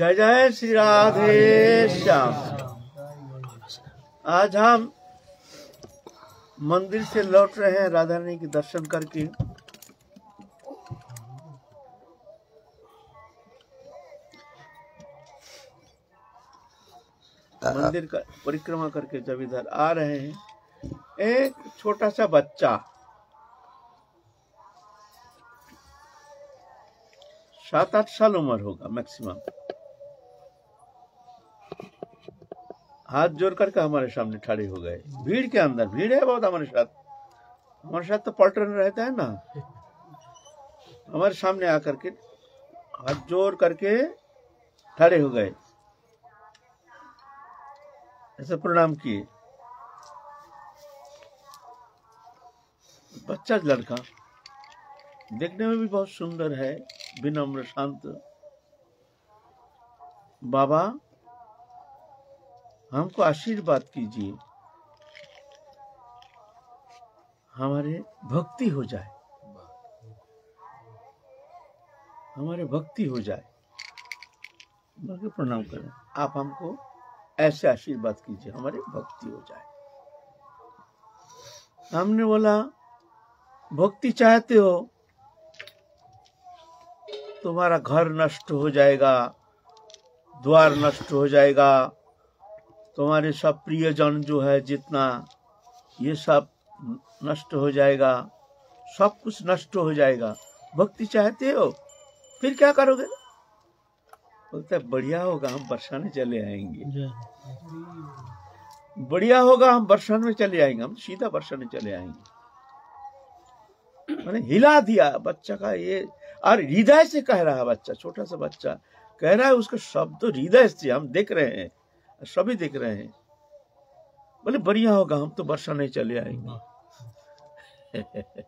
जय जय श्री राधे श्याम आज हम मंदिर से लौट रहे हैं राधा रानी के दर्शन करके मंदिर का परिक्रमा करके जब इधर आ रहे हैं एक छोटा सा बच्चा सात आठ साल उम्र होगा मैक्सिमम हाथ जोड़ करके हमारे सामने खड़े हो गए भीड़ के अंदर भीड़ है बहुत हमारे साथ हमारे साथ तो पलटन रहता है ना हमारे सामने आकर के हाथ जोड़ करके खड़े हो गए ऐसे प्रणाम किए बच्चा लड़का देखने में भी बहुत सुंदर है विनम्र शांत बाबा हमको आशीर्वाद कीजिए हमारे भक्ति हो जाए हमारे भक्ति हो जाए बाकी प्रणाम करें आप हमको ऐसे आशीर्वाद कीजिए हमारे भक्ति हो जाए हमने बोला भक्ति चाहते हो तुम्हारा घर नष्ट हो जाएगा द्वार नष्ट हो जाएगा तुम्हारे सब प्रियजन जो है जितना ये सब नष्ट हो जाएगा सब कुछ नष्ट हो जाएगा भक्ति चाहते हो फिर क्या करोगे बोलते बढ़िया होगा हम बरसाने चले आएंगे बढ़िया होगा हम बरसन में चले आएंगे हम सीधा बरसाने चले आएंगे मैंने हिला दिया बच्चा का ये और हृदय से कह रहा है बच्चा छोटा सा बच्चा कह रहा है उसका शब्द हृदय से हम देख रहे हैं सभी देख रहे हैं बोले बढ़िया होगा हम तो वर्षा नहीं चले आएंगे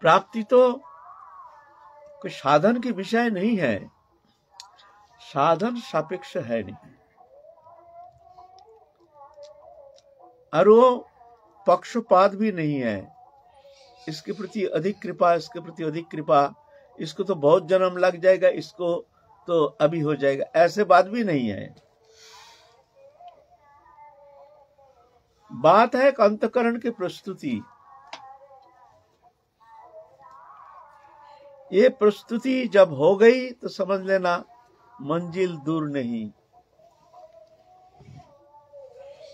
प्राप्ति तो कोई साधन की विषय नहीं है साधन सापेक्ष है नहीं और वो पक्षपात भी नहीं है इसके प्रति अधिक कृपा इसके प्रति अधिक कृपा इसको तो बहुत जन्म लग जाएगा इसको तो अभी हो जाएगा ऐसे बात भी नहीं है बात है अंतकरण की प्रस्तुति ये प्रस्तुति जब हो गई तो समझ लेना मंजिल दूर नहीं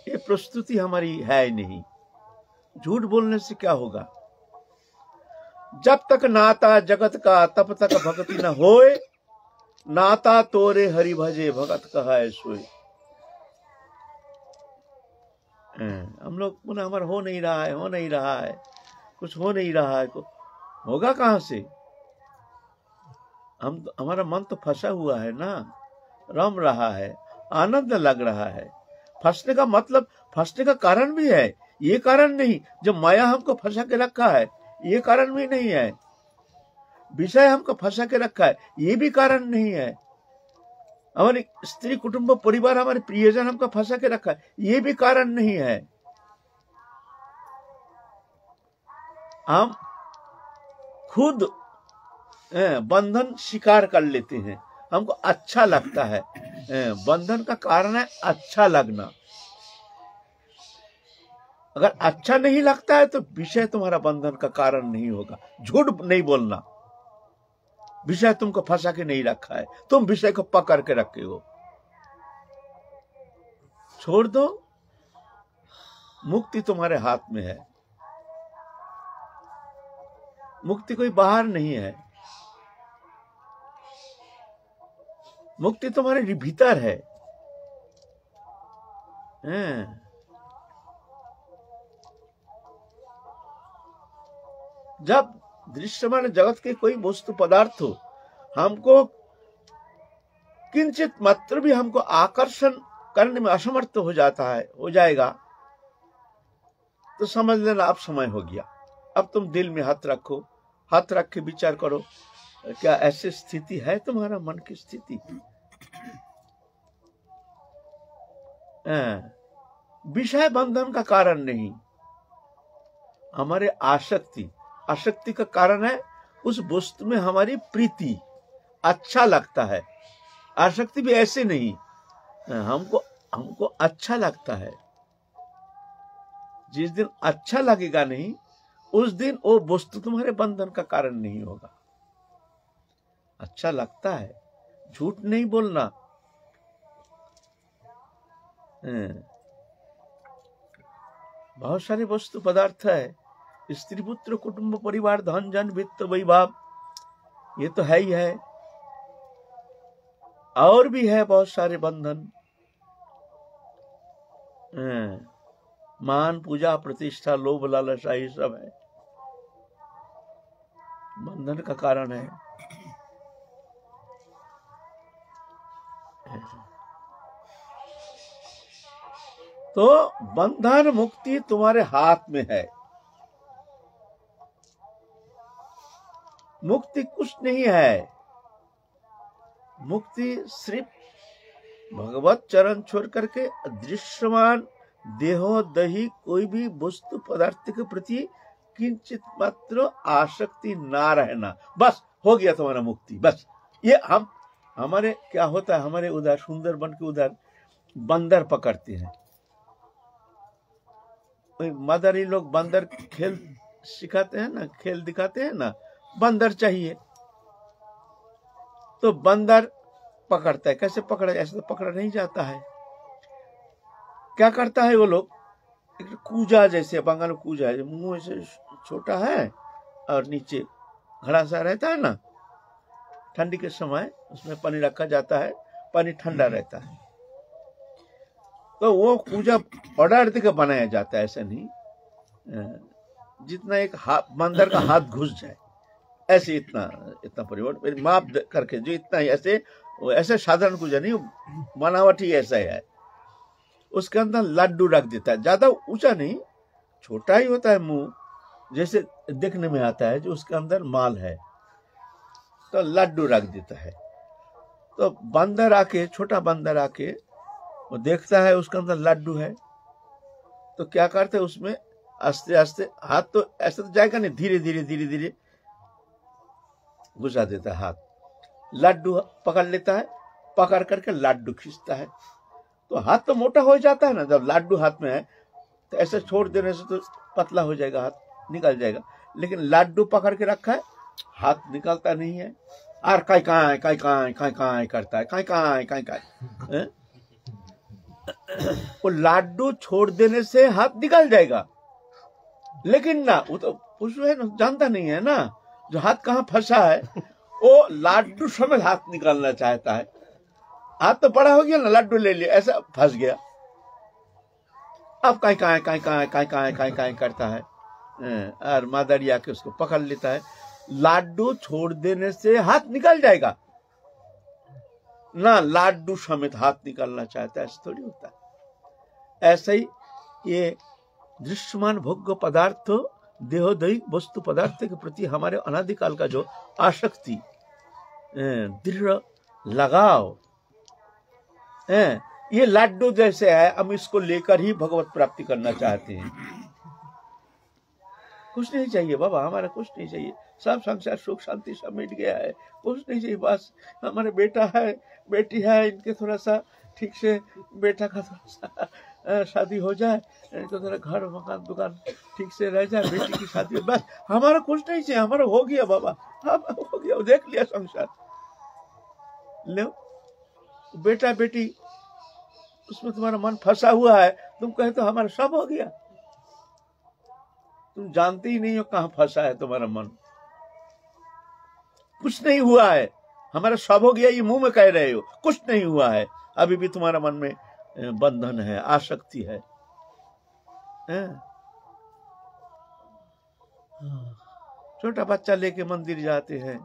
ये प्रस्तुति हमारी है नहीं झूठ बोलने से क्या होगा जब तक नाता जगत का तब तक भक्ति न होए नाता तोरे हरि भजे भगत कहा सोए हम लोग पुनः हमारा हो नहीं रहा है हो नहीं रहा है कुछ हो नहीं रहा है को होगा कहा से हम तो- हमारा मन तो फंसा हुआ है ना रम रहा है आनंद लग रहा है फंसने का मतलब फंसने का कारण भी है ये कारण नहीं जो माया हमको फंसा के रखा है ये कारण भी नहीं है विषय हमको फंसा के रखा है ये भी कारण नहीं है हमारी स्त्री कुटुंब परिवार हमारे प्रियजन हमको फंसा के रखा है ये भी कारण नहीं है हम खुद बंधन स्वीकार कर लेते हैं हमको अच्छा लगता है बंधन का कारण है अच्छा लगना अगर अच्छा नहीं लगता है तो विषय तुम्हारा बंधन का कारण नहीं होगा झूठ नहीं बोलना विषय तुमको फंसा के नहीं रखा है तुम विषय को पकड़ के रखे हो छोड़ दो मुक्ति तुम्हारे हाथ में है मुक्ति कोई बाहर नहीं है मुक्ति तुम्हारे भीतर है जब दृश्यमान जगत के कोई वस्तु पदार्थ हो हमको किंचित मात्र भी हमको आकर्षण करने में असमर्थ हो जाता है हो जाएगा तो समझ लेना आप समय हो गया अब तुम दिल में हाथ रखो हाथ रख के विचार करो क्या ऐसी स्थिति है तुम्हारा मन की स्थिति विषय बंधन का कारण नहीं हमारे आसक्ति आसक्ति का कारण है उस वस्तु में हमारी प्रीति अच्छा लगता है आसक्ति भी ऐसे नहीं हमको हमको अच्छा लगता है जिस दिन अच्छा लगेगा नहीं उस दिन वो वस्तु तुम्हारे बंधन का कारण नहीं होगा अच्छा लगता है झूठ नहीं बोलना हाँ। बहुत सारे वस्तु पदार्थ है स्त्री पुत्र कुटुंब परिवार धन जन वित्त वैभाव ये तो है ही है और भी है बहुत सारे बंधन मान पूजा प्रतिष्ठा लोभ लालसा ये सब है बंधन का कारण है तो बंधन मुक्ति तुम्हारे हाथ में है मुक्ति कुछ नहीं है मुक्ति सिर्फ भगवत चरण छोड़ करके दृश्यमान देहो दही कोई भी वस्तु पदार्थ के प्रति किंचित मात्र आसक्ति ना रहना बस हो गया तुम्हारा मुक्ति बस ये हम हमारे क्या होता है हमारे उधर सुंदर बन के उधर बंदर पकड़ते हैं मदारी लोग बंदर खेल सिखाते हैं ना खेल दिखाते हैं ना बंदर चाहिए तो बंदर पकड़ता है कैसे पकड़ा ऐसे तो पकड़ा नहीं जाता है क्या करता है वो लोग एक कूजा जैसे बंगाल में कूजा है मुंह ऐसे छोटा है और नीचे घड़ा सा रहता है ना ठंडी के समय उसमें पानी रखा जाता है पानी ठंडा हम्म। रहता है तो वो पूजा ऑर्डर देकर बनाया जाता है ऐसा नहीं जितना एक हाथ बंदर का हाथ घुस जाए ऐसे इतना इतना परिवर्तन माप करके जो इतना ही ऐसे ऐसे साधारण कुछ नहीं बनावट ही ऐसा है उसके अंदर लड्डू रख देता है ज्यादा ऊंचा नहीं छोटा ही होता है मुंह जैसे देखने में आता है जो उसके अंदर माल है तो लड्डू रख देता है तो बंदर आके छोटा बंदर आके वो देखता है उसके अंदर लड्डू है तो क्या करते है उसमें आस्ते आस्ते हाथ तो ऐसे तो जाएगा नहीं धीरे धीरे धीरे धीरे घुसा देता है हाथ लड्डू पकड़ लेता है पकड़ करके लड्डू खींचता है तो हाथ तो मोटा हो जाता है ना जब लड्डू हाथ में है तो ऐसे छोड़ देने से तो पतला हो जाएगा हाथ निकल जाएगा लेकिन लड्डू पकड़ के रखा है हाथ निकलता नहीं है और काय काय काय काय काय काय करता है काय काय काय काय वो लाड्डू छोड़ देने से हाथ निकल जाएगा लेकिन ना वो तो पुष्प है जानता नहीं है ना जो हाथ कहाँ फंसा है वो लाड्डू समेत हाथ निकालना चाहता है हाथ तो बड़ा हो गया ना लाडू ले लिया ऐसा फंस गया अब कहीं कहाँ कहीं कहाँ कहीं कहाँ कहीं कहीं करता है हाँ, और मादरी आके उसको पकड़ लेता है लाड्डू छोड़ देने से हाथ निकल जाएगा ना लाड्डू समेत हाथ निकालना चाहता है ऐसा थोड़ी होता है ऐसे ही ये दृश्यमान भोग्य पदार्थ देह दैहिक वस्तु पदार्थ के प्रति हमारे अनादिकाल का जो आसक्ति दृढ़ लगाव ये लाड्डू जैसे है हम इसको लेकर ही भगवत प्राप्ति करना चाहते हैं कुछ नहीं चाहिए बाबा हमारा कुछ नहीं चाहिए सब संसार सुख शांति सब मिट गया है कुछ नहीं चाहिए बस हमारे बेटा है बेटी है इनके थोड़ा सा ठीक से बेटा का थोड़ा सा शादी हो जाए तो तेरा घर मकान दुकान ठीक से रह जाए बेटी की शादी बस हमारा कुछ नहीं चाहिए हमारा हो गया बाबा हम हो गया देख लिया संसार ले बेटा बेटी उसमें तुम्हारा मन फंसा हुआ है तुम कहे तो हमारा सब हो गया तुम जानते ही नहीं हो कहा फंसा है तुम्हारा मन कुछ नहीं हुआ है हमारा सब हो गया ये मुंह में कह रहे हो कुछ नहीं हुआ है अभी भी तुम्हारा मन में बंधन है आसक्ति है छोटा बच्चा लेके मंदिर जाते हैं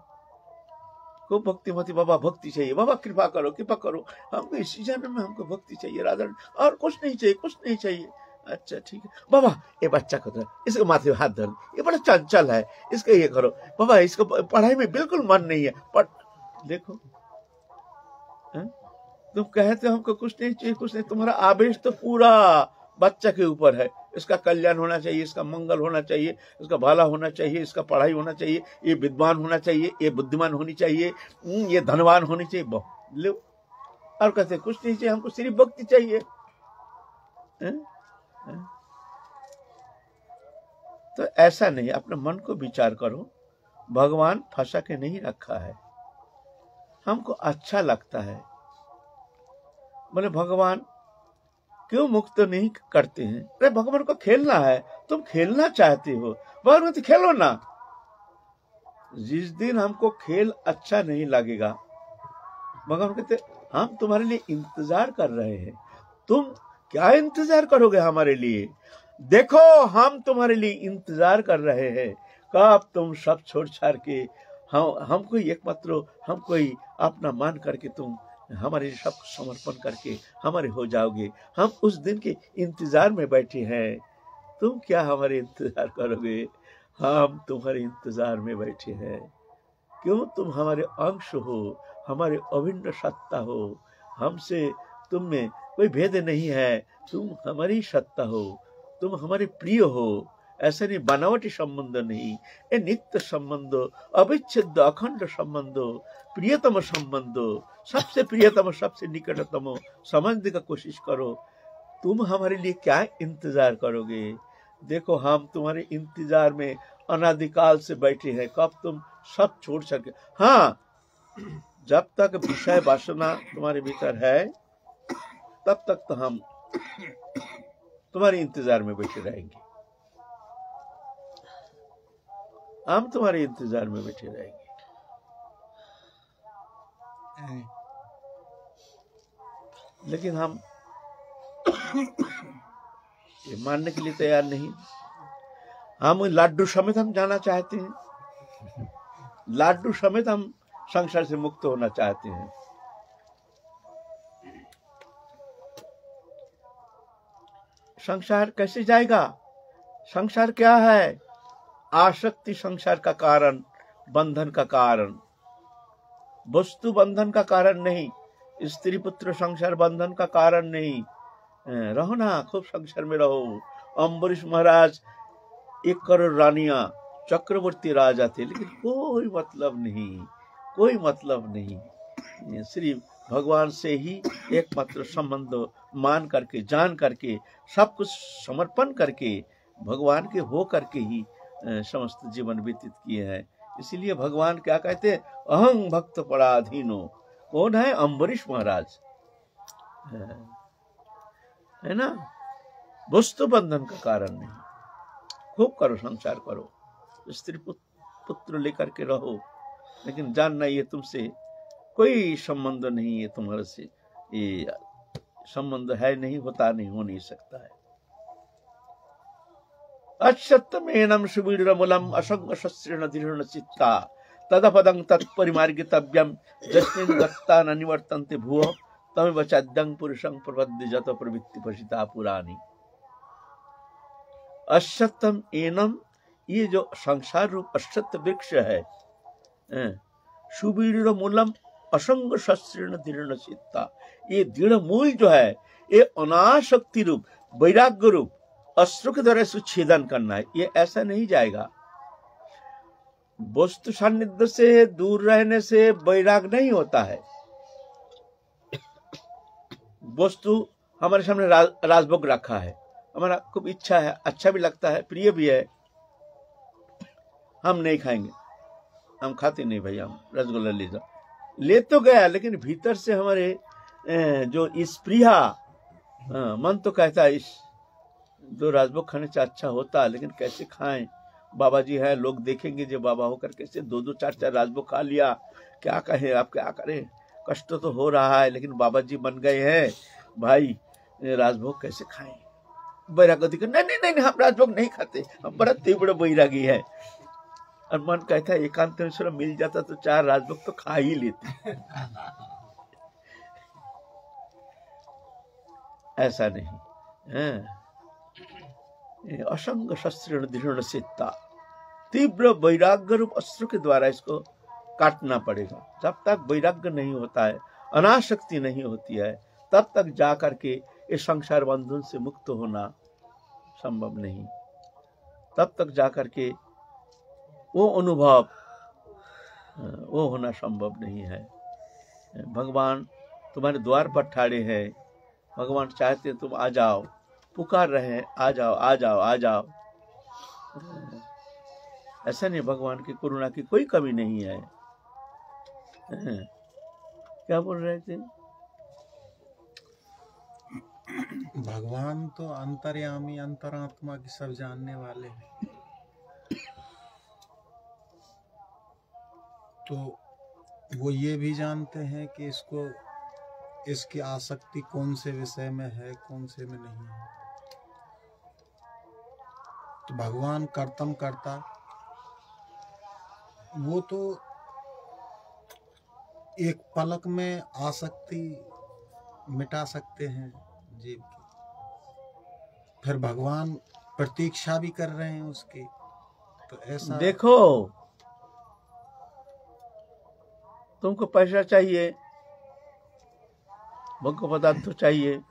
को भक्ति मती बाबा भक्ति चाहिए बाबा कृपा करो कृपा करो हमको इसी जन्म में हमको भक्ति चाहिए राधा और कुछ नहीं चाहिए कुछ नहीं चाहिए अच्छा ठीक है बाबा ये बच्चा को इसके माथे हाथ धर ये बड़ा चंचल है इसका ये करो बाबा इसको पढ़ाई में बिल्कुल मन नहीं है पर देखो तुम तो कहते हो हमको कुछ नहीं चाहिए कुछ नहीं तुम्हारा आवेश तो पूरा बच्चा के ऊपर है इसका कल्याण होना चाहिए इसका मंगल होना चाहिए इसका भला होना चाहिए इसका पढ़ाई होना चाहिए ये विद्वान होना चाहिए ये बुद्धिमान होनी चाहिए हम्म, ये धनवान होनी चाहिए ले और कहते कुछ नहीं चाहिए हमको सिर्फ भक्ति चाहिए तो ऐसा नहीं अपने मन को विचार करो भगवान फंसा के नहीं रखा है हमको अच्छा लगता है मतलब भगवान क्यों मुक्त नहीं करते हैं अरे भगवान को खेलना है तुम खेलना चाहते हो भगवान तो खेलो ना जिस दिन हमको खेल अच्छा नहीं लगेगा भगवान कहते हम तुम्हारे लिए इंतजार कर रहे हैं तुम क्या इंतजार करोगे हमारे लिए देखो हम तुम्हारे लिए इंतजार कर रहे हैं कब तुम सब छोड़ छाड़ के हम हमको एकमात्र हम कोई अपना मान करके तुम हमारे सब समर्पण करके हमारे हो जाओगे हम उस दिन के इंतज़ार में बैठे हैं तुम क्या हमारे इंतज़ार करोगे हम तुम्हारे इंतज़ार में बैठे हैं क्यों तुम हमारे अंश हो हमारे अभिन्न सत्ता हो हमसे तुम में कोई भेद नहीं है तुम हमारी सत्ता हो तुम हमारे प्रिय हो ऐसे बनावटी संबंध नहीं ये नित्य सम्बन्ध अविच्छेद अखंड सम्बन्ध प्रियतम सम्बन्ध सबसे प्रियतम सबसे निकटतम समझने का कोशिश करो तुम हमारे लिए क्या इंतजार करोगे देखो हम तुम्हारे इंतजार में अनादिकाल से बैठे हैं कब तुम सब छोड़ सके हाँ जब तक विषय वासना तुम्हारे भीतर है तब तक तो हम तुम्हारे इंतजार में बैठे रहेंगे हम तुम्हारे इंतजार में बैठे रहेंगे लेकिन हम ये मानने के लिए तैयार नहीं हम लाड्डू समेत हम जाना चाहते हैं लाड्डू समेत हम संसार से मुक्त होना चाहते हैं संसार कैसे जाएगा संसार क्या है आसक्ति संसार का कारण बंधन का कारण वस्तु बंधन का कारण नहीं स्त्री पुत्र संसार बंधन का कारण नहीं अं, रहो ना खूब संसार में रहो अम्बरीश महाराज एक करोड़ रानिया चक्रवर्ती राजा थे लेकिन कोई मतलब नहीं कोई मतलब नहीं श्री भगवान से ही एकमात्र संबंध मान करके जान करके सब कुछ समर्पण करके भगवान के हो करके ही समस्त जीवन व्यतीत किए हैं इसीलिए भगवान क्या कहते हैं अहं भक्त पराधीनो कौन है अम्बरीश महाराज है ना वस्तु बंधन का कारण नहीं खूब करो संसार करो स्त्री पुत्र लेकर के रहो लेकिन जानना ये तुमसे कोई संबंध नहीं है तुम्हारे से ये संबंध है नहीं होता नहीं हो नहीं सकता है अश्यमेणम असंग दृढ़ चित्ता तदपदं तत्परिमार्गितव्यम जस्मिन् न निवर्तन्ते पुरुषं प्रवृत्ति पशिता एनम ये जो संसार रूप वृक्ष है सुवीर मूलम असंग दृढ़ चित्ता ये दृढ़ मूल जो है ये अनाशक्ति रूप वैराग्य रूप अश्रु के द्वारा इसको छेदन करना है ये ऐसा नहीं जाएगा वस्तु सानिध्य से दूर रहने से वैराग नहीं होता है वस्तु हमारे सामने रा, राजभोग रखा है हमारा खूब इच्छा है अच्छा भी लगता है प्रिय भी है हम नहीं खाएंगे हम खाते नहीं भाई हम रसगुल्ला ले जाओ ले तो गया लेकिन भीतर से हमारे जो स्प्रिया हाँ, मन तो कहता है इस जो राजभोग खाने से अच्छा होता है लेकिन कैसे खाएं बाबा जी हैं लोग देखेंगे जो बाबा होकर कैसे दो दो चार चार राजभोग खा लिया क्या कहें आप क्या करें कष्ट तो हो रहा है लेकिन बाबा जी बन गए हैं भाई राजभोग कैसे खाएं बैरागति को नहीं नहीं नहीं हम राजभोग नहीं खाते हम बड़ा तीव्र बैरागी है और मन कहता है एकांत में मिल जाता तो चार राजभोग तो खा ही लेते ऐसा नहीं है असंग शस्त्र दृढ़ सिद्धता तीव्र वैराग्य रूप अस्त्र के द्वारा इसको काटना पड़ेगा जब तक वैराग्य नहीं होता है अनाशक्ति नहीं होती है तब तक जा करके इस संसार बंधन से मुक्त होना संभव नहीं तब तक जा करके वो अनुभव वो होना संभव नहीं है भगवान तुम्हारे द्वार पर ठाड़े हैं भगवान चाहते तुम आ जाओ पुकार रहे हैं आ जाओ आ जाओ आ जाओ ऐसा नहीं भगवान की करुणा की कोई कमी नहीं है क्या बोल रहे थे भगवान तो अंतर्यामी अंतरात्मा की सब जानने वाले हैं तो वो ये भी जानते हैं कि इसको इसकी आसक्ति कौन से विषय में है कौन से में नहीं है तो भगवान कर्तम करता वो तो एक पलक में आसक्ति मिटा सकते हैं जीव की फिर भगवान प्रतीक्षा भी कर रहे हैं उसकी तो ऐसा देखो तुमको पैसा चाहिए तुमको पदार्थ तो चाहिए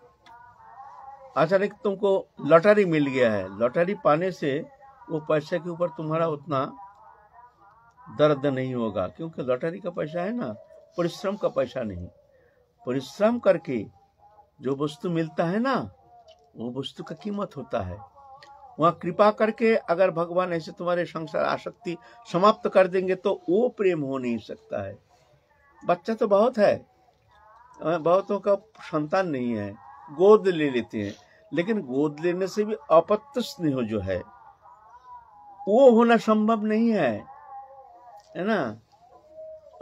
अचानक तुमको लॉटरी मिल गया है लॉटरी पाने से वो पैसे के ऊपर तुम्हारा उतना दर्द नहीं होगा क्योंकि लॉटरी का पैसा है ना परिश्रम का पैसा नहीं परिश्रम करके जो वस्तु मिलता है ना वो वस्तु का कीमत होता है वहाँ कृपा करके अगर भगवान ऐसे तुम्हारे संसार आसक्ति समाप्त कर देंगे तो वो प्रेम हो नहीं सकता है बच्चा तो बहुत है बहुतों का संतान नहीं है गोद ले लेते हैं लेकिन गोद लेने से भी अपत्य स्नेह जो है वो होना संभव नहीं है है ना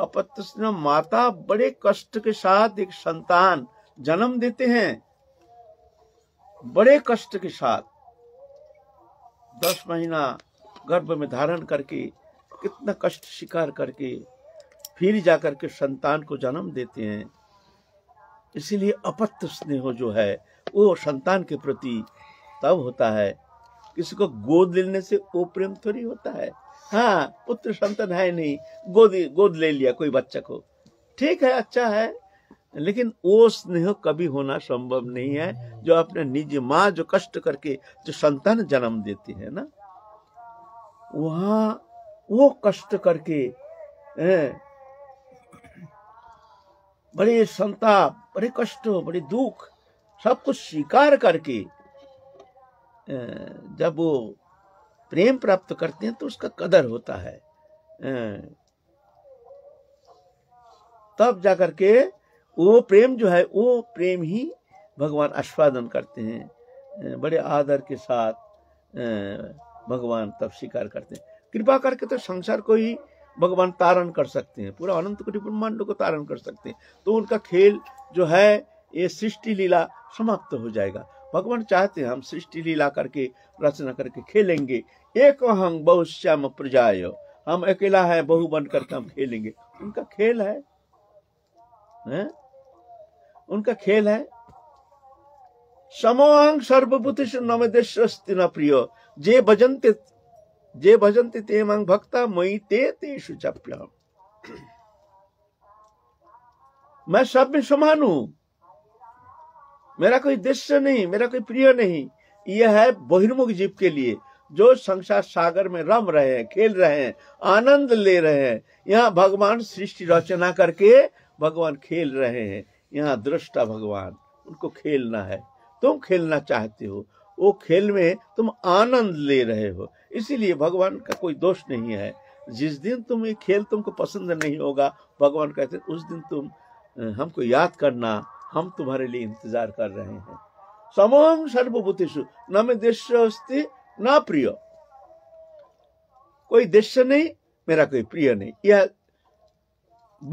अपत्य स्नेह माता बड़े कष्ट के साथ एक संतान जन्म देते हैं बड़े कष्ट के साथ दस महीना गर्भ में धारण करके कितना कष्ट शिकार करके फिर जाकर के संतान को जन्म देते हैं इसीलिए अपत्य स्नेह जो है वो संतान के प्रति तब होता है किसी को गोद लेने से वो प्रेम थोड़ी होता है हाँ पुत्र संतान है नहीं गोद गोद ले लिया कोई बच्चा को ठीक है अच्छा है लेकिन वो स्नेह कभी होना संभव नहीं है जो अपने निजी माँ जो कष्ट करके जो संतान जन्म देती है ना वहा वो कष्ट करके बड़े संताप बड़े कष्ट बड़े दुख सब कुछ स्वीकार करके जब वो प्रेम प्राप्त करते हैं तो उसका कदर होता है तब जाकर के वो प्रेम जो है वो प्रेम ही भगवान आस्वादन करते हैं बड़े आदर के साथ भगवान तब स्वीकार करते हैं कृपा करके तो संसार को ही भगवान तारण कर सकते हैं पूरा अनंत कुटी ब्रह्मांड को तारण कर सकते हैं तो उनका खेल जो है ये सृष्टि लीला समाप्त हो जाएगा भगवान चाहते हैं हम सृष्टि लीला करके रचना करके खेलेंगे एक अहंग बहुश्याम प्रजाय हम अकेला है बहु बन करके हम खेलेंगे उनका खेल है, है? उनका खेल है समोहंग सर्वभूति नवदेश न प्रिय जे भजन्ते जे भजन्ते ते मंग भक्ता मई ते ते सुच मैं सब में समान हूं मेरा कोई दृश्य नहीं मेरा कोई प्रिय नहीं यह है बहिर्मुख जीव के लिए जो संसार सागर में रम रहे हैं खेल रहे हैं आनंद ले रहे हैं यहाँ भगवान सृष्टि रचना करके भगवान खेल रहे हैं यहाँ दृष्टा भगवान उनको खेलना है तुम खेलना चाहते हो वो खेल में तुम आनंद ले रहे हो इसीलिए भगवान का कोई दोष नहीं है जिस दिन तुम ये खेल तुमको पसंद नहीं होगा भगवान कहते उस दिन तुम हमको याद करना हम तुम्हारे लिए इंतजार कर रहे हैं समम सर्वभूतिषु न मैं देश अस्ति न प्रिय कोई देश नहीं मेरा कोई प्रिय नहीं यह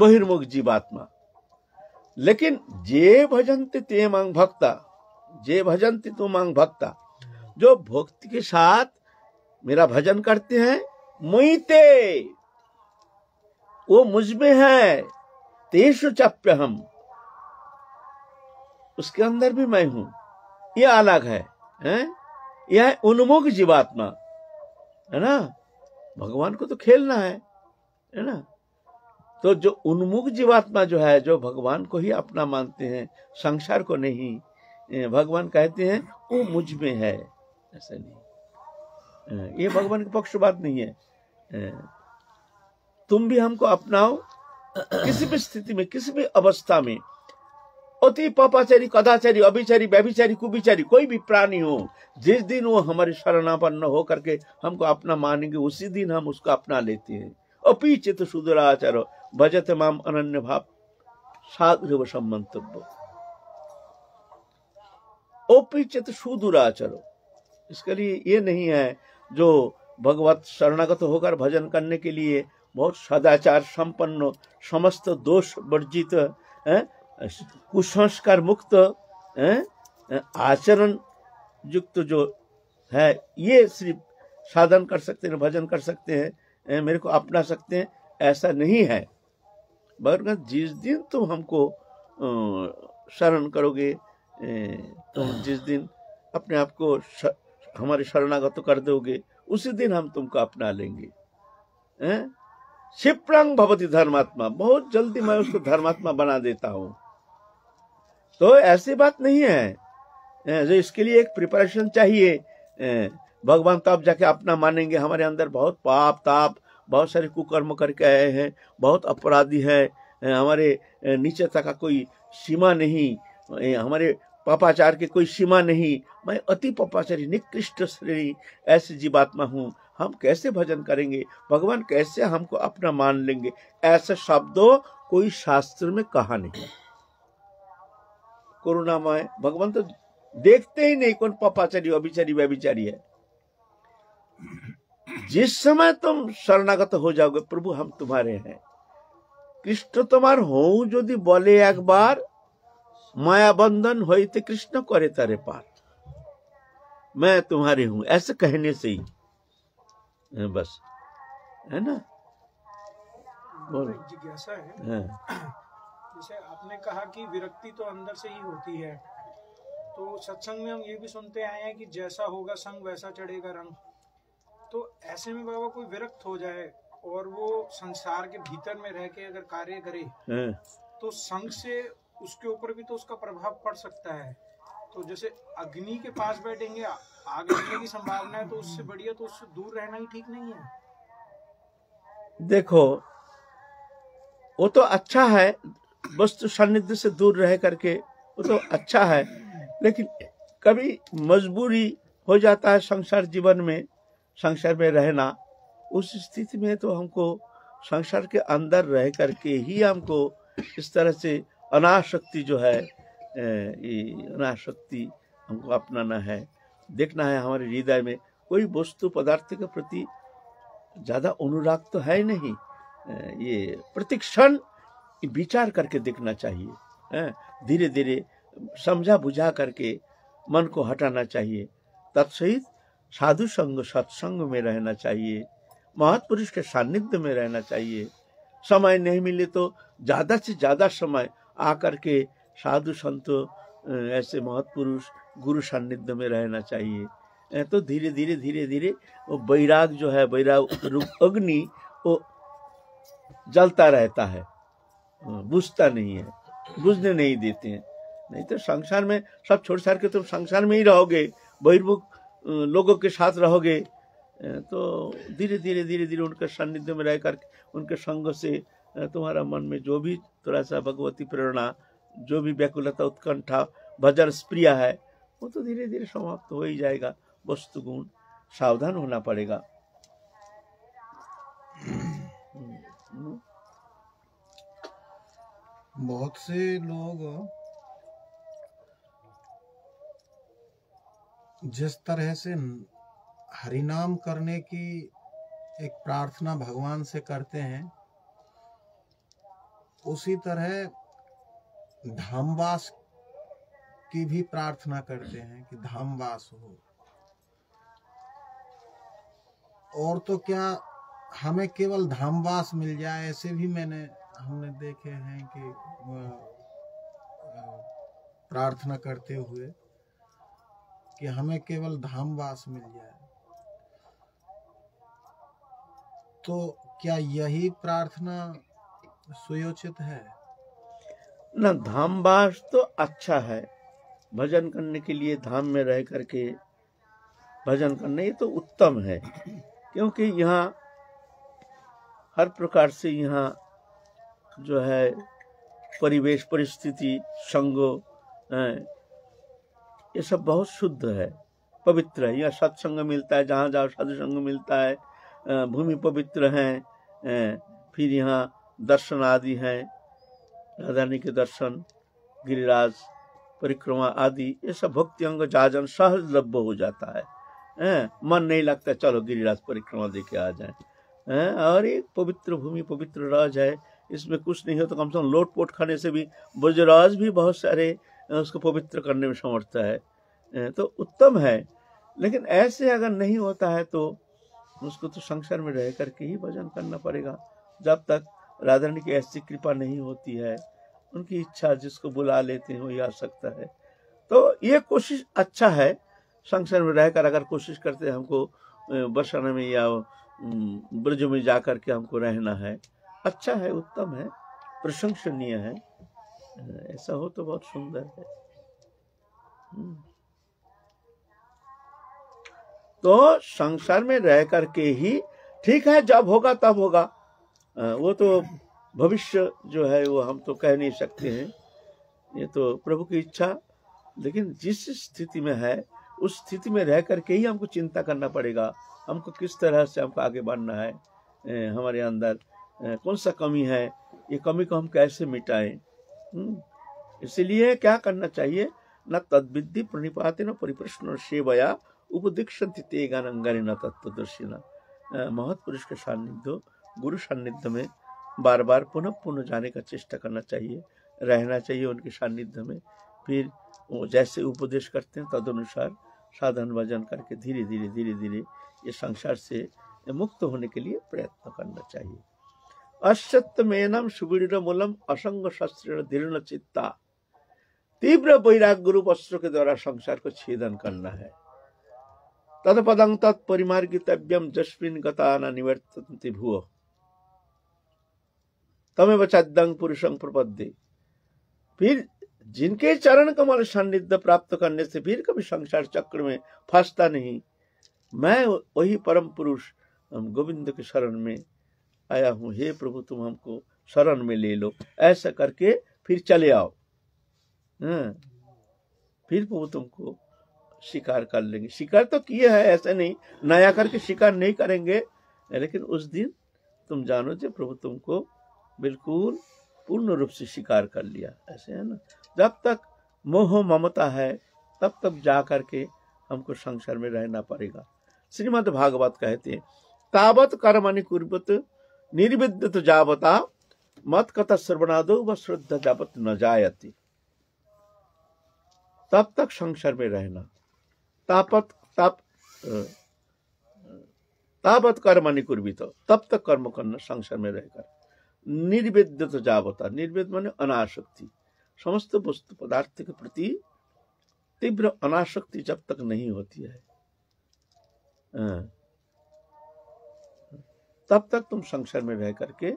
बहिर्मुख जीवात्मा लेकिन जे भजंती ते मांग भक्ता जे भजंती तू मांग भक्ता जो भक्ति के साथ मेरा भजन करते हैं मुईते वो मुझ में है तेसु चाप्य हम उसके अंदर भी मैं हूं यह अलग है हैं? यह है उन्मुख जीवात्मा है ना भगवान को तो खेलना है है ना तो जो उन्मुख जीवात्मा जो है जो भगवान को ही अपना मानते हैं संसार को नहीं भगवान कहते हैं वो मुझ में है ऐसा नहीं ये भगवान की पक्ष बात नहीं है तुम भी हमको अपनाओ किसी भी स्थिति में किसी भी अवस्था में अति पापाचारी कदाचारी अभिचारी व्यभिचारी कुबिचारी कोई भी प्राणी हो जिस दिन वो हमारे शरणापन्न हो करके हमको अपना मानेंगे उसी दिन हम उसको अपना लेते हैं अपीचित सुदुराचार भजत माम अन्य भाव साधुव सम्मंतव्य अपीचित सुदुराचार इसके लिए ये नहीं है जो भगवत शरणागत होकर भजन करने के लिए बहुत सदाचार संपन्न समस्त दोष वर्जित कुसंस्कार मुक्त आचरण युक्त जो है ये सिर्फ साधन कर सकते हैं भजन कर सकते हैं मेरे को अपना सकते हैं ऐसा नहीं है मगर जिस दिन तुम हमको शरण करोगे तुम तो जिस दिन अपने आप को हमारे शरणागत कर दोगे उसी दिन हम तुमको अपना लेंगे क्षिप्रंग भवती धर्मात्मा बहुत जल्दी मैं उसको धर्मात्मा बना देता हूँ तो ऐसी बात नहीं है जो इसके लिए एक प्रिपरेशन चाहिए भगवान तब तो जाके अपना मानेंगे हमारे अंदर बहुत पाप ताप बहुत सारे कुकर्म करके आए हैं बहुत अपराधी है हमारे नीचे तक का कोई सीमा नहीं हमारे पापाचार की कोई सीमा नहीं मैं अति पापाचारी निकृष्ट श्रेणी ऐसी जीवात्मा हूँ हम कैसे भजन करेंगे भगवान कैसे हमको अपना मान लेंगे ऐसे शब्दों कोई शास्त्र में कहा नहीं करुणामय भगवान तो देखते ही नहीं कौन पपाचारी अभिचारी व्यभिचारी है जिस समय तुम शरणागत हो जाओगे प्रभु हम तुम्हारे हैं कृष्ण तुम्हार কৃষ্ণ তোমার बोले एक बार माया बंधन हो कृष्ण करे तारे पार मैं तुम्हारे हूं ऐसे कहने से ही हाँ, बस है ना बोलो जिज्ञासा है हाँ। जैसे आपने कहा कि विरक्ति तो अंदर से ही होती है तो सत्संग में हम ये भी सुनते आए हैं कि जैसा होगा संग वैसा चढ़ेगा रंग तो ऐसे में बाबा कोई विरक्त हो जाए और वो संसार के भीतर में रह के अगर कार्य करे हाँ। तो संग से उसके ऊपर भी तो उसका प्रभाव पड़ सकता है तो जैसे अग्नि के पास बैठेंगे आग लगने की संभावना है तो उससे बढ़िया तो उससे दूर रहना ही ठीक नहीं है देखो वो तो अच्छा है वस्तु सानिध्य से दूर रह करके वो तो अच्छा है लेकिन कभी मजबूरी हो जाता है संसार जीवन में संसार में रहना उस स्थिति में तो हमको संसार के अंदर रह करके ही हमको इस तरह से अनाशक्ति जो है ये अनाशक्ति हमको अपनाना है देखना है हमारे हृदय में कोई वस्तु पदार्थ के प्रति ज़्यादा अनुराग तो है नहीं ये प्रतिक्षण विचार करके देखना चाहिए धीरे धीरे समझा बुझा करके मन को हटाना चाहिए तत्सहित साधु संग सत्संग में रहना चाहिए महत्पुरुष के सानिध्य में रहना चाहिए समय नहीं मिले तो ज़्यादा से ज़्यादा समय आकर के साधु संत ऐसे महत्पुरुष गुरु सानिध्य में रहना चाहिए तो धीरे धीरे धीरे धीरे वो बैराग जो है बैराग रूप अग्नि वो जलता रहता है हाँ, बुझता नहीं है बुझने नहीं देते हैं नहीं तो संसार में सब छोड़ छाड़ के तुम तो संसार में ही रहोगे बहिर्मुख लोगों के साथ रहोगे तो धीरे धीरे धीरे धीरे उनके सान्निध्य में रह कर उनके संग से तुम्हारा मन में जो भी थोड़ा सा भगवती प्रेरणा जो भी व्याकुलता उत्कंठा भजन स्प्रिया है वो तो धीरे धीरे समाप्त हो ही जाएगा वस्तुगुण सावधान होना पड़ेगा बहुत से लोग जिस तरह से हरिनाम करने की एक प्रार्थना भगवान से करते हैं उसी तरह धामवास की भी प्रार्थना करते हैं कि धामवास हो और तो क्या हमें केवल धामवास मिल जाए ऐसे भी मैंने हमने देखे हैं कि प्रार्थना करते हुए कि हमें केवल धामवास मिल जाए तो क्या यही प्रार्थना सुयोचित है ना धामवास तो अच्छा है भजन करने के लिए धाम में रह करके भजन करने ये तो उत्तम है क्योंकि यहाँ हर प्रकार से यहाँ जो है परिवेश परिस्थिति संग ये सब बहुत शुद्ध है पवित्र है यहाँ सत्संग मिलता है जहाँ जहाँ सत्संग मिलता है भूमि पवित्र हैं फिर यहाँ दर्शन आदि हैं राधानी के दर्शन गिरिराज परिक्रमा आदि ये सब भक्ति अंग जाजन सहज लभ्य हो जाता है मन नहीं लगता चलो गिरिराज परिक्रमा के आ जाए और एक पवित्र भूमि पवित्र राज है इसमें कुछ नहीं हो तो कम से कम लोट पोट खाने से भी ब्रजराज भी बहुत सारे उसको पवित्र करने में समर्थता है तो उत्तम है लेकिन ऐसे अगर नहीं होता है तो उसको तो संसार में रह करके ही भजन करना पड़ेगा जब तक राधारणी की ऐसी कृपा नहीं होती है उनकी इच्छा जिसको बुला लेते हैं वही आ सकता है तो ये कोशिश अच्छा है संसार में रहकर अगर कोशिश करते हमको बरसाना में या ब्रज में जा कर के हमको रहना है अच्छा है उत्तम है प्रशंसनीय है ऐसा हो तो बहुत सुंदर है हम्म। तो संसार में रह करके ही ठीक है जब होगा तब होगा वो तो भविष्य जो है वो हम तो कह नहीं सकते हैं ये तो प्रभु की इच्छा लेकिन जिस स्थिति में है उस स्थिति में रह करके ही हमको चिंता करना पड़ेगा हमको किस तरह से हमको आगे बढ़ना है हमारे अंदर कौन सा कमी है ये कमी को हम कैसे मिटाएं हम्म, इसलिए क्या करना चाहिए न तद्विद्धि प्रणिपाते न परिप्रश्न सेवया उपदीक्षति ते गानंगारी न तत्वदर्शिना न महत्पुरुष के सान्निध्य गुरु सान्निध्य में बार बार पुनः पुनः जाने का चेष्टा करना चाहिए रहना चाहिए उनके सान्निध्य में फिर वो जैसे उपदेश करते हैं तदनुसार साधन भजन करके धीरे धीरे धीरे धीरे ये संसार से मुक्त होने के लिए प्रयत्न करना चाहिए अश्वत्थमेनम सुवीर मूलम असंग शस्त्र दीर्ण चित्ता तीव्र वैराग गुरु अस्त्र के द्वारा संसार को छेदन करना है तत्पदं तत्परिमार्गितव्यम जस्मिन गता निवर्तन्ति भुव तमेव चदंग पुरुषं प्रपद्ये फिर जिनके चरण कमल सान्निध्य प्राप्त करने से फिर कभी संसार चक्र में फंसता नहीं मैं वही परम पुरुष गोविंद के शरण में आया हूँ हे प्रभु तुम हमको शरण में ले लो ऐसा करके फिर चले आओ हाँ। फिर वो तुमको शिकार कर लेंगे शिकार तो किए है ऐसा नहीं नया करके शिकार नहीं करेंगे लेकिन उस दिन तुम जानो जो प्रभु तुमको बिल्कुल पूर्ण रूप से शिकार कर लिया ऐसे है ना जब तक मोह ममता है तब तक जा करके हमको संसार में रहना पड़ेगा श्रीमद भागवत कहते हैं तावत कर्मणि कुर्बत निर्विद्यत तो जावता मत कथ सर्वनादो व श्रद्धा जावत न जायती तब तक संसार में रहना तापत ताप तावत कर्म निकुर्बित तब तक कर्म करना संसार में रहकर निर्विद्युत तो जावता निर्वेद माने अनासक्ति समस्त वस्तु पदार्थ के प्रति तीव्र अनाशक्ति जब तक नहीं होती है तब तक तुम संसार में रह करके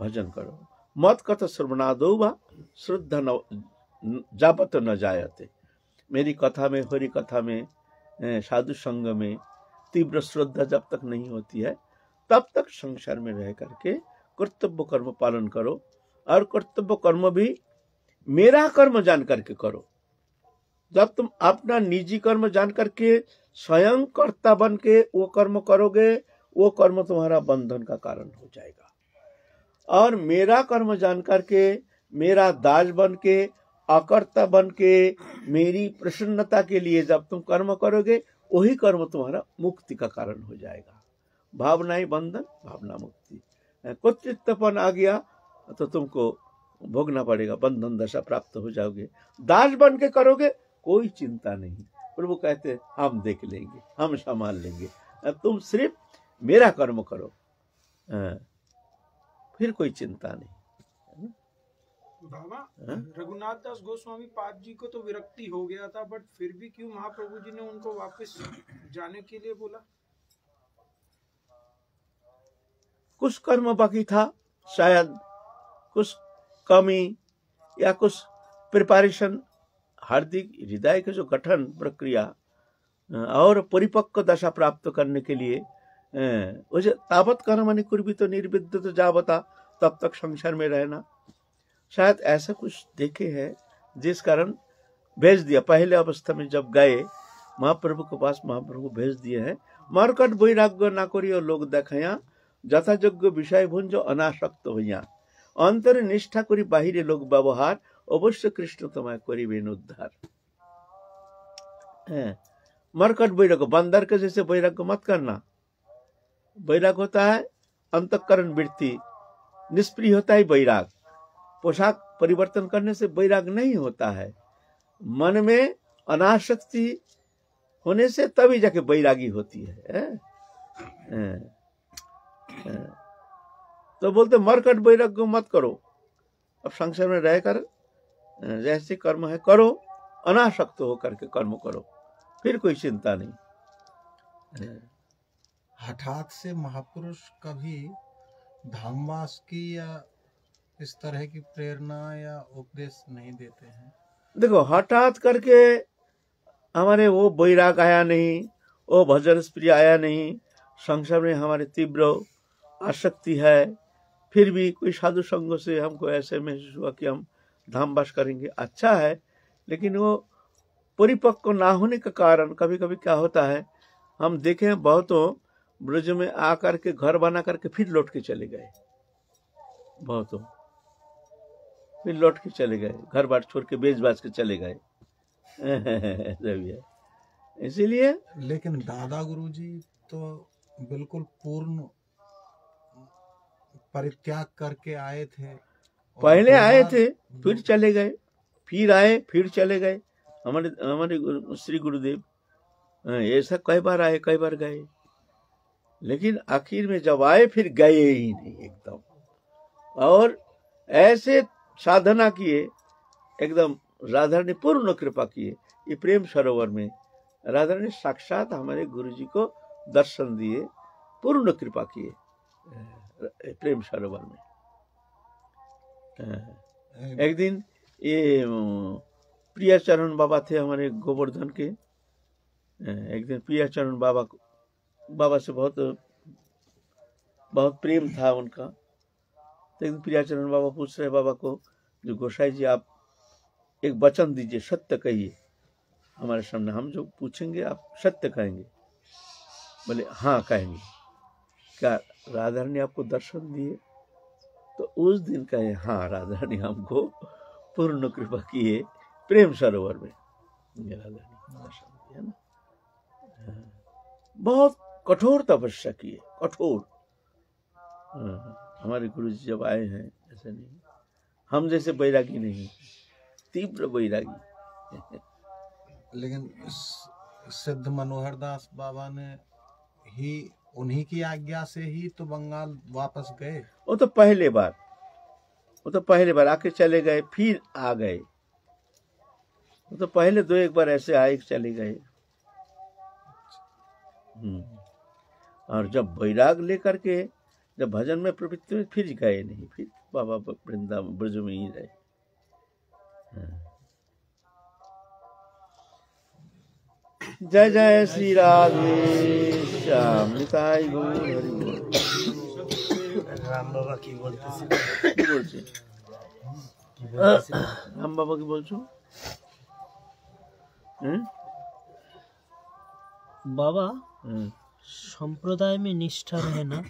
भजन करो मत कथ श्रवणादो व श्रद्धा न जापत न जायते मेरी कथा में हरी कथा में साधु संग में तीव्र श्रद्धा जब तक नहीं होती है तब तक संसार में रह करके कर्तव्य कर्म पालन करो और कर्तव्य कर्म भी मेरा कर्म जान करके करो जब तुम अपना निजी कर्म जान करके स्वयं कर्ता बन के वो कर्म करोगे वो कर्म तुम्हारा बंधन का कारण हो जाएगा और मेरा कर्म जान करके मेरा दाज बन के अकर्ता बन के मेरी प्रसन्नता के लिए जब तुम कर्म करोगे वही कर्म तुम्हारा मुक्ति का कारण हो जाएगा भावनाएं बंधन भावना मुक्ति कुचित्तपन आ गया तो तुमको भोगना पड़ेगा बंधन दशा प्राप्त हो जाओगे दास बन के करोगे कोई चिंता नहीं प्रभु कहते हम देख लेंगे हम संभाल लेंगे तुम सिर्फ मेरा कर्म करो हाँ। फिर कोई चिंता नहीं बाबा हाँ? रघुनाथ दास गोस्वामी पाद जी को तो विरक्ति हो गया था बट फिर भी क्यों महाप्रभु जी ने उनको वापस जाने के लिए बोला कुछ कर्म बाकी था शायद कुछ कमी या कुछ प्रिपरेशन हार्दिक हृदय के जो गठन प्रक्रिया और परिपक्व दशा प्राप्त करने के लिए वो हाँ। जो ताबत कर्मणि कुर्बित तो निर्विद्ध तो जा बता तब तक संसार में रहना शायद ऐसा कुछ देखे है जिस कारण भेज दिया पहले अवस्था में जब गए महाप्रभु के पास महाप्रभु भेज दिए है मरकट वैराग्य ना कर लोग देखया যথাযোগ্য বিষয় ভুঞ্জ অনাসক্ত হইয়া অন্তরে নিষ্ঠা निष्ठा বাহিরে লোক लोग व्यवहार अवश्य कृष्ण করিবেন উদ্ধার হ্যাঁ मरकट बैराग्य बंदर के जैसे बैराग्य मत करना बैराग होता है अंतकरण वृत्ति निष्प्रिय होता है बैराग पोशाक परिवर्तन करने से बैराग नहीं होता है मन में अनाशक्ति होने से तभी जाके बैरागी होती है ए? ए? ए? तो बोलते मरकट बैराग मत करो अब संसार में रहकर जैसे कर्म है करो अनाशक्त होकर के कर्म करो फिर कोई चिंता नहीं हठात से महापुरुष कभी धामवास की या इस तरह की प्रेरणा या उपदेश नहीं देते हैं देखो हठात करके हमारे वो बैराग आया नहीं वो भजन स्प्रिय आया नहीं संसार में हमारे तीव्र आसक्ति है फिर भी कोई साधु संग से हमको ऐसे महसूस हुआ कि हम धामवास करेंगे अच्छा है लेकिन वो परिपक्व ना होने का कारण कभी कभी क्या होता है हम देखें बहुतों ब्रज में आकर के घर बना करके फिर लौट के चले गए बहुतों फिर लौट के चले गए घर बार छोड़ के बेच बाज के चले गए इसीलिए लेकिन दादा गुरु जी तो बिल्कुल पूर्ण परित्याग करके आए थे पहले आए थे फिर चले गए फिर आए फिर चले गए हमारे हमारे श्री गुरुदेव हाँ, ऐसा कई बार आए कई बार गए लेकिन आखिर में जब आए फिर गए ही नहीं एकदम और ऐसे साधना किए एकदम राधा ने पूर्ण कृपा किए ये प्रेम सरोवर में राधा ने साक्षात हमारे गुरु जी को दर्शन दिए पूर्ण कृपा किए हाँ। प्रेम सरोवर में हाँ। हाँ। एक दिन ये प्रियाचरण बाबा थे हमारे गोवर्धन के एक दिन प्रियाचरण बाबा बाबा से बहुत बहुत प्रेम था उनका लेकिन तो प्रियाचरण बाबा पूछ रहे बाबा को जो गोसाई जी आप एक वचन दीजिए सत्य कहिए हमारे सामने हम जो पूछेंगे आप सत्य कहेंगे बोले हाँ कहेंगे क्या राधा ने आपको दर्शन दिए तो उस दिन कहे हाँ राधा ने हमको पूर्ण कृपा किए प्रेम सरोवर में राधा ने दर्शन दिया ना हाँ। बहुत कठोर तपस्या की है कठोर हाँ, हमारे गुरु जी जब आए हैं ऐसे नहीं हम जैसे बैरागी नहीं तीव्र बैरागी लेकिन सिद्ध मनोहर दास बाबा ने ही उन्हीं की आज्ञा से ही तो बंगाल वापस गए वो तो पहले बार वो तो पहले बार आके चले गए फिर आ गए वो तो पहले दो एक बार ऐसे आए चले गए अच्छा। हम्म और जब वैराग लेकर के जब भजन में प्रवृत्ति हुए फिर गए नहीं फिर बाबा वृंदावन ब्रज में ही रहे हाँ। जय जय श्री राधे श्याम निताई गौर हरि बोल राम बाबा की बोलते से हाँ। राम बाबा की हाँ? बाबा हम्म संप्रदाय में निष्ठा रहना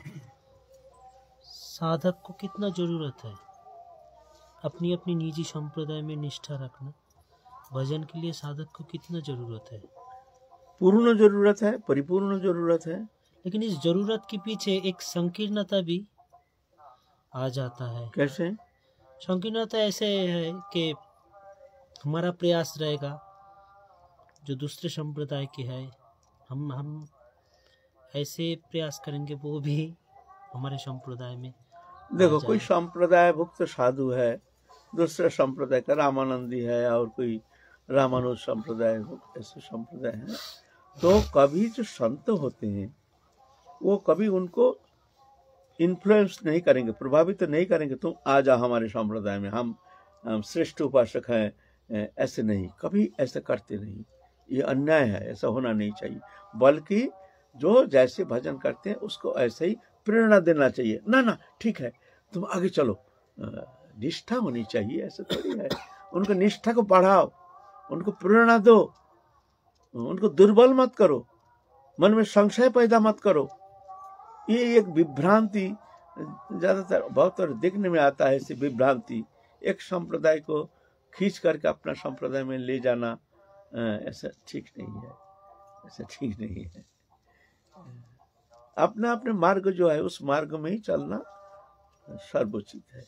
साधक को कितना ज़रूरत है अपनी अपनी निजी संप्रदाय में निष्ठा रखना भजन के लिए साधक को कितना ज़रूरत है पूर्ण ज़रूरत है परिपूर्ण ज़रूरत है लेकिन इस ज़रूरत के पीछे एक संकीर्णता भी आ जाता है कैसे संकीर्णता ऐसे है कि हमारा प्रयास रहेगा जो दूसरे संप्रदाय के है हम हम ऐसे प्रयास करेंगे वो भी हमारे संप्रदाय में देखो कोई संप्रदाय भुक्त साधु है दूसरा संप्रदाय का रामानंदी है और कोई रामानुज संप्रदाय ऐसे संप्रदाय है तो कभी जो संत होते हैं वो कभी उनको इन्फ्लुएंस नहीं करेंगे प्रभावित तो नहीं करेंगे तुम आ जाओ हमारे संप्रदाय में हम, हम श्रेष्ठ उपासक हैं ऐसे नहीं कभी ऐसा करते नहीं ये अन्याय है ऐसा होना नहीं चाहिए बल्कि जो जैसे भजन करते हैं उसको ऐसे ही प्रेरणा देना चाहिए ना ना ठीक है तुम आगे चलो निष्ठा होनी चाहिए ऐसा थोड़ी है उनको निष्ठा को बढ़ाओ उनको प्रेरणा दो उनको दुर्बल मत करो मन में संशय पैदा मत करो ये एक विभ्रांति ज़्यादातर बहुत और देखने में आता है ऐसी विभ्रांति एक संप्रदाय को खींच करके अपना संप्रदाय में ले जाना ऐसा ठीक नहीं है ऐसा ठीक नहीं है अपने अपने मार्ग जो है उस मार्ग में ही चलना सर्वोचित है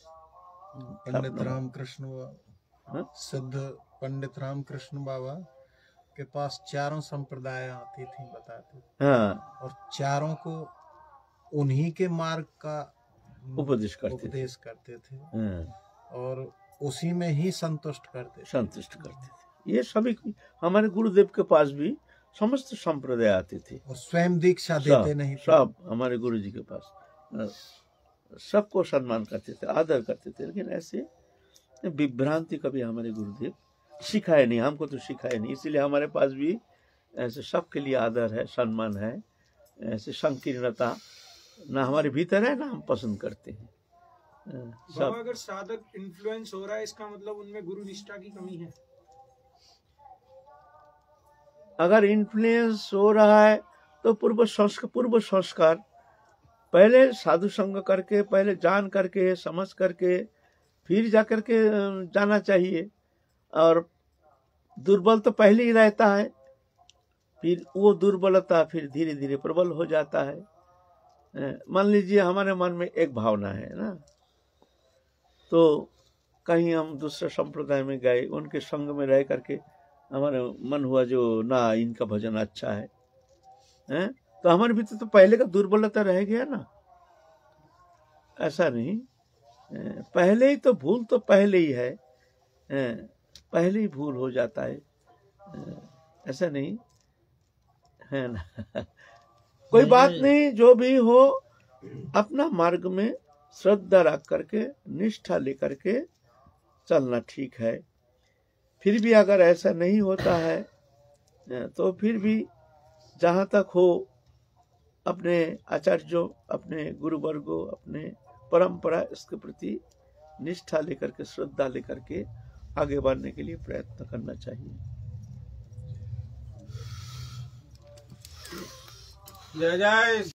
पंडित रामकृष्ण हाँ? सिद्ध पंडित कृष्ण बाबा के पास चारों संप्रदाय आती थी बताते हाँ। और चारों को उन्हीं के मार्ग का उपदेश करते उपदेश करते थे हाँ। और उसी में ही संतुष्ट करते संतुष्ट करते थे ये सभी हमारे गुरुदेव के पास भी समस्त संप्रदाय आते थे और स्वयं दीक्षा देते नहीं तो- सब हमारे गुरु जी के पास सबको सम्मान करते थे आदर करते थे लेकिन ऐसे विभ्रांति कभी हमारे गुरुदेव सिखाए नहीं हमको तो सिखाए नहीं इसलिए हमारे पास भी ऐसे सबके लिए आदर है सम्मान है ऐसे संकीर्णता ना हमारे भीतर है ना हम पसंद करते हैं सब अगर साधक इन्फ्लुएंस हो रहा है इसका मतलब उनमें गुरु निष्ठा की कमी है अगर इन्फ्लुएंस हो रहा है तो पूर्व संस्कार पूर्व संस्कार पहले साधु संग करके पहले जान करके समझ करके फिर जा करके जाना चाहिए और दुर्बल तो पहले ही रहता है फिर वो दुर्बलता फिर धीरे धीरे प्रबल हो जाता है मान लीजिए हमारे मन में एक भावना है ना तो कहीं हम दूसरे संप्रदाय में गए उनके संग में रह करके हमारे मन हुआ जो ना इनका भजन अच्छा है हैं तो हमारे भीतर तो पहले का दुर्बलता रह गया ना ऐसा नहीं पहले ही तो भूल तो पहले ही है पहले ही भूल हो जाता है ऐसा नहीं है ना कोई बात नहीं जो भी हो अपना मार्ग में श्रद्धा रख करके निष्ठा लेकर के चलना ठीक है फिर भी अगर ऐसा नहीं होता है तो फिर भी जहाँ तक हो अपने आचार्यों अपने गुरुवर्गों अपने परंपरा इसके प्रति निष्ठा लेकर के श्रद्धा लेकर के आगे बढ़ने के लिए प्रयत्न करना चाहिए जय जय